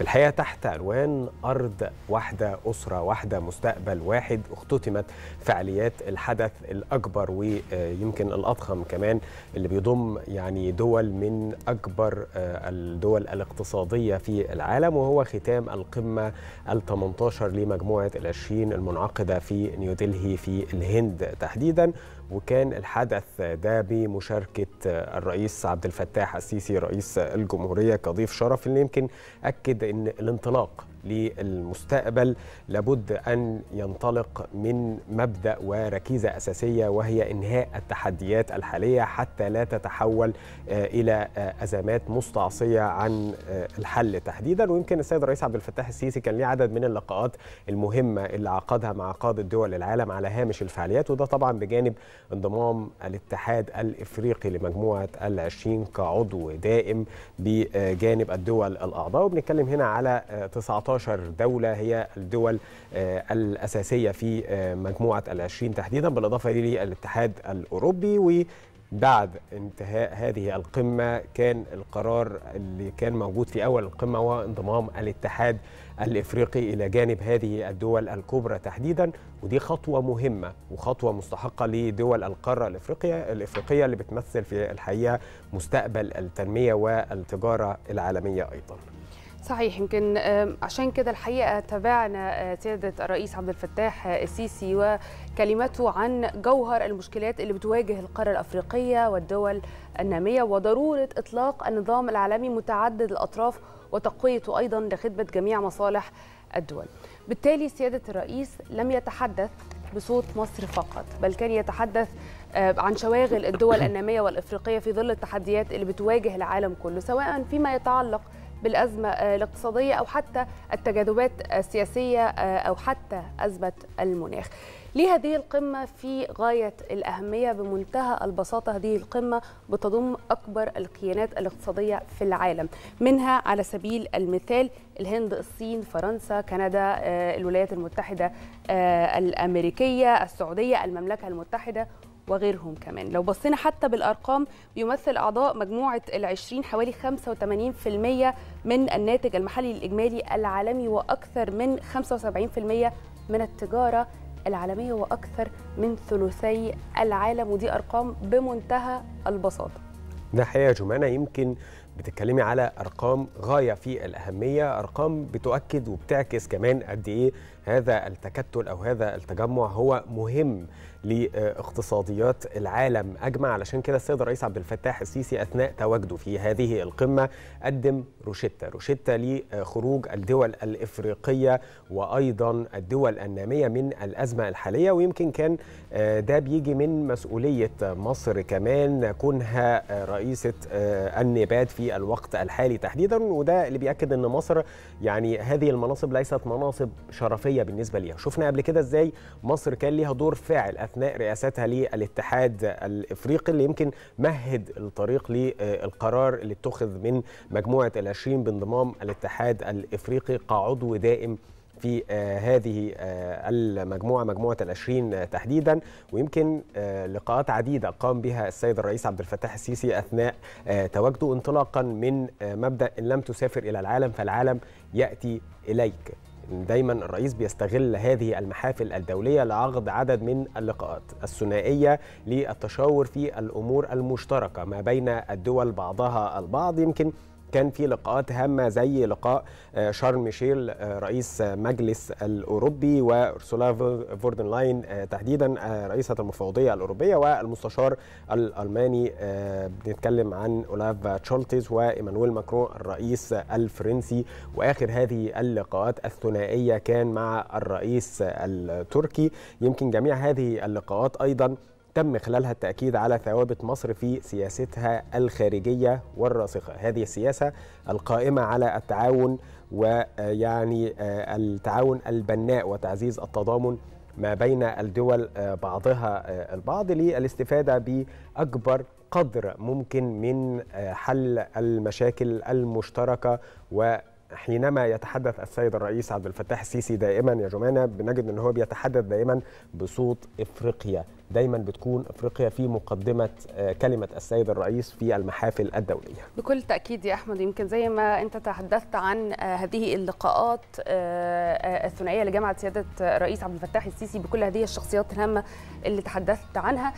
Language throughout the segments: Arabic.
في الحقيقة تحت عنوان أرض واحدة أسرة واحدة مستقبل واحد اختتمت فعاليات الحدث الأكبر ويمكن الأضخم كمان اللي بيضم يعني دول من أكبر آه، الدول الاقتصادية في العالم وهو ختام القمة ال 18 لمجموعة ال 20 المنعقدة في نيودلهي في الهند تحديدا وكان الحدث ده بمشاركة الرئيس عبد الفتاح السيسي رئيس الجمهورية كضيف شرف اللي يمكن أكد أن الانطلاق للمستقبل لابد أن ينطلق من مبدأ وركيزة أساسية وهي إنهاء التحديات الحالية حتى لا تتحول آه، إلى آه، أزمات مستعصية عن آه، الحل تحديدا ويمكن السيد الرئيس عبد الفتاح السيسي كان ليه عدد من اللقاءات المهمة اللي عقدها مع قادة دول العالم على هامش الفعاليات وده طبعا بجانب انضمام الاتحاد الإفريقي لمجموعة العشرين كعضو دائم بجانب الدول الأعضاء وبنتكلم هنا على 19 13 دولة هي الدول آه، الأساسية في آه، مجموعة العشرين تحديدا بالإضافة للاتحاد الأوروبي و بعد انتهاء هذه القمة كان القرار اللي كان موجود في أول القمة هو انضمام الاتحاد الإفريقي إلى جانب هذه الدول الكبرى تحديدا ودي خطوة مهمة وخطوة مستحقة لدول القارة الإفريقية الإفريقية اللي بتمثل في الحقيقة مستقبل التنمية والتجارة العالمية أيضاً صحيح يمكن عشان كده الحقيقه تابعنا آه، سياده الرئيس عبد الفتاح آه، السيسي وكلمته عن جوهر المشكلات اللي بتواجه القاره الافريقيه والدول الناميه وضروره اطلاق النظام العالمي متعدد الاطراف وتقويته ايضا لخدمه جميع مصالح الدول. بالتالي سياده الرئيس لم يتحدث بصوت مصر فقط بل كان يتحدث آه، عن شواغل الدول الناميه والافريقيه في ظل التحديات اللي بتواجه العالم كله سواء فيما يتعلق بالأزمة آه، الاقتصادية أو حتى التجاذبات السياسية آه، أو حتى أزمة المناخ ليه هذه القمة في غاية الأهمية بمنتهى البساطة هذه القمة بتضم أكبر الكيانات الاقتصادية في العالم منها على سبيل المثال الهند الصين فرنسا كندا آه، الولايات المتحدة الأمريكية السعودية المملكة المتحدة وغيرهم كمان لو بصينا حتى بالأرقام بيمثل أعضاء مجموعة العشرين حوالي 85% من الناتج المحلي الإجمالي العالمي وأكثر من 75% من التجارة العالمية وأكثر من ثلثي العالم ودي أرقام بمنتهى البساطة ده حقيقة يا جمانة يمكن بتتكلمي على ارقام غايه في الاهميه ارقام بتؤكد وبتعكس كمان قد ايه هذا التكتل او هذا التجمع هو مهم لاقتصاديات العالم اجمع علشان كده السيد الرئيس عبد الفتاح السيسي اثناء تواجده في هذه القمه قدم روشته روشته لخروج الدول الافريقيه وايضا الدول الناميه من الازمه الحاليه ويمكن كان آه، ده بيجي من مسؤوليه مصر كمان كونها رئيسه آه، النبات في في الوقت الحالي تحديدا وده اللي بيأكد أن مصر يعني هذه المناصب ليست مناصب شرفية بالنسبة ليها شفنا قبل كده إزاي مصر كان ليها دور فاعل أثناء رئاستها للاتحاد الإفريقي اللي يمكن مهد الطريق للقرار اللي اتخذ من مجموعة العشرين بانضمام الاتحاد الإفريقي كعضو دائم في آه، هذه آه، المجموعة مجموعة العشرين آه، تحديدا ويمكن لقاءات عديدة قام بها السيد الرئيس عبد الفتاح السيسي أثناء تواجده انطلاقا من مبدأ إن لم تسافر إلى العالم فالعالم يأتي إليك دايما الرئيس بيستغل هذه المحافل الدولية لعقد عدد من اللقاءات الثنائية للتشاور في الأمور المشتركة ما بين الدول بعضها البعض يمكن كان في لقاءات هامه زي لقاء آه، شارل ميشيل آه، رئيس مجلس الاوروبي وارسولا فوردن لاين آه، تحديدا رئيسه المفوضيه الاوروبيه والمستشار الالماني بنتكلم عن اولاف تشولتز وايمانويل ماكرون الرئيس الفرنسي واخر هذه اللقاءات الثنائيه كان مع الرئيس التركي يمكن جميع هذه اللقاءات ايضا تم خلالها التأكيد على ثوابت مصر في سياستها الخارجية والراسخة هذه السياسة القائمة على التعاون ويعني آه، آه، التعاون البناء وتعزيز التضامن ما بين الدول آه، بعضها البعض للاستفادة بأكبر قدر ممكن من حل المشاكل المشتركة و حينما يتحدث السيد الرئيس عبد الفتاح السيسي دائما يا جمانة بنجد ان هو بيتحدث دائما بصوت افريقيا دايما بتكون افريقيا في مقدمه آه، كلمه السيد الرئيس في المحافل الدوليه. بكل تاكيد يا احمد يمكن زي ما انت تحدثت عن آه، هذه اللقاءات آه، الثنائيه لجامعه سياده الرئيس عبد الفتاح السيسي بكل هذه الشخصيات الهامه اللي تحدثت عنها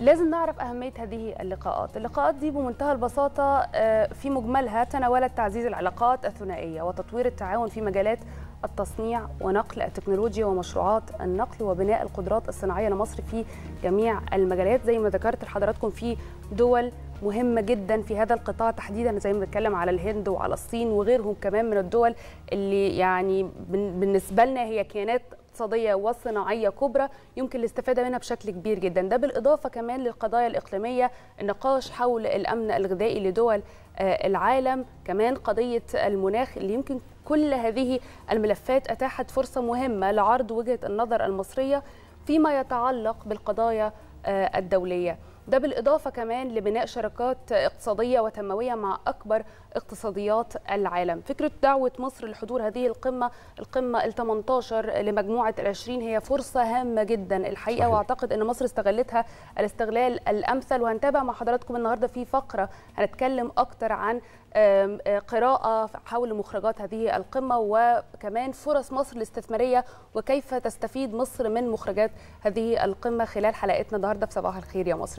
لازم نعرف أهمية هذه اللقاءات اللقاءات دي بمنتهى البساطة آه، في مجملها تناولت تعزيز العلاقات الثنائية وتطوير التعاون في مجالات التصنيع ونقل التكنولوجيا ومشروعات النقل وبناء القدرات الصناعية لمصر في جميع المجالات زي ما ذكرت لحضراتكم في دول مهمه جدا في هذا القطاع تحديدا زي ما بنتكلم على الهند وعلى الصين وغيرهم كمان من الدول اللي يعني بالنسبه لنا هي كيانات اقتصاديه وصناعيه كبرى يمكن الاستفاده منها بشكل كبير جدا ده بالاضافه كمان للقضايا الاقليميه النقاش حول الامن الغذائي لدول آه، العالم كمان قضيه المناخ اللي يمكن كل هذه الملفات اتاحت فرصه مهمه لعرض وجهه النظر المصريه فيما يتعلق بالقضايا آه، الدوليه ده بالإضافة كمان لبناء شراكات اقتصادية وتنموية مع أكبر اقتصاديات العالم فكرة دعوة مصر لحضور هذه القمة القمة ال 18 لمجموعة ال 20 هي فرصة هامة جدا الحقيقة صحيح. وأعتقد أن مصر استغلتها الاستغلال الأمثل وهنتابع مع حضراتكم النهاردة في فقرة هنتكلم أكتر عن آه، قراءة حول مخرجات هذه القمة وكمان فرص مصر الاستثمارية وكيف تستفيد مصر من مخرجات هذه القمة خلال حلقتنا النهاردة في صباح الخير يا مصر